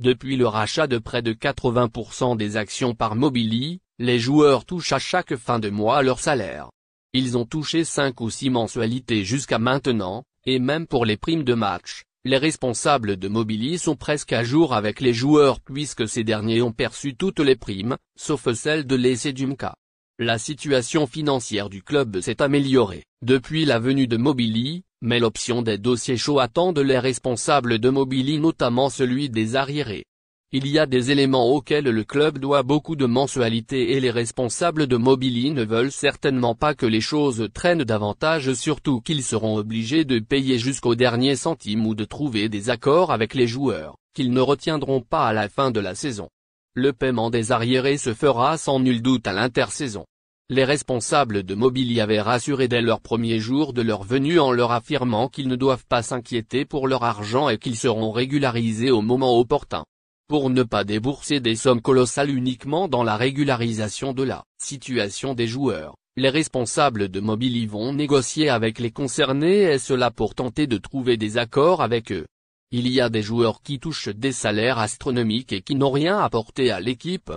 Depuis le rachat de près de 80% des actions par Mobili, les joueurs touchent à chaque fin de mois leur salaire. Ils ont touché 5 ou 6 mensualités jusqu'à maintenant, et même pour les primes de match, les responsables de Mobili sont presque à jour avec les joueurs puisque ces derniers ont perçu toutes les primes, sauf celle de l'essai d'Umka. La situation financière du club s'est améliorée. Depuis la venue de Mobili, mais l'option des dossiers chauds attendent les responsables de Mobili notamment celui des arriérés. Il y a des éléments auxquels le club doit beaucoup de mensualité et les responsables de Mobili ne veulent certainement pas que les choses traînent davantage surtout qu'ils seront obligés de payer jusqu'au dernier centime ou de trouver des accords avec les joueurs, qu'ils ne retiendront pas à la fin de la saison. Le paiement des arriérés se fera sans nul doute à l'intersaison. Les responsables de Mobili avaient rassuré dès leur premier jour de leur venue en leur affirmant qu'ils ne doivent pas s'inquiéter pour leur argent et qu'ils seront régularisés au moment opportun. Pour ne pas débourser des sommes colossales uniquement dans la régularisation de la situation des joueurs, les responsables de Mobili vont négocier avec les concernés et cela pour tenter de trouver des accords avec eux. Il y a des joueurs qui touchent des salaires astronomiques et qui n'ont rien apporté à l'équipe,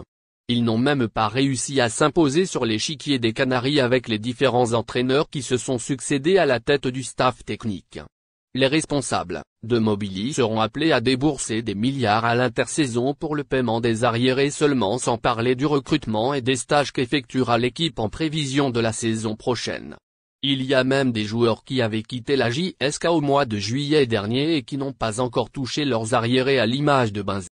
ils n'ont même pas réussi à s'imposer sur l'échiquier des Canaries avec les différents entraîneurs qui se sont succédés à la tête du staff technique. Les responsables de Mobili seront appelés à débourser des milliards à l'intersaison pour le paiement des arriérés seulement sans parler du recrutement et des stages qu'effectuera l'équipe en prévision de la saison prochaine. Il y a même des joueurs qui avaient quitté la JSK au mois de juillet dernier et qui n'ont pas encore touché leurs arriérés à l'image de Benzé.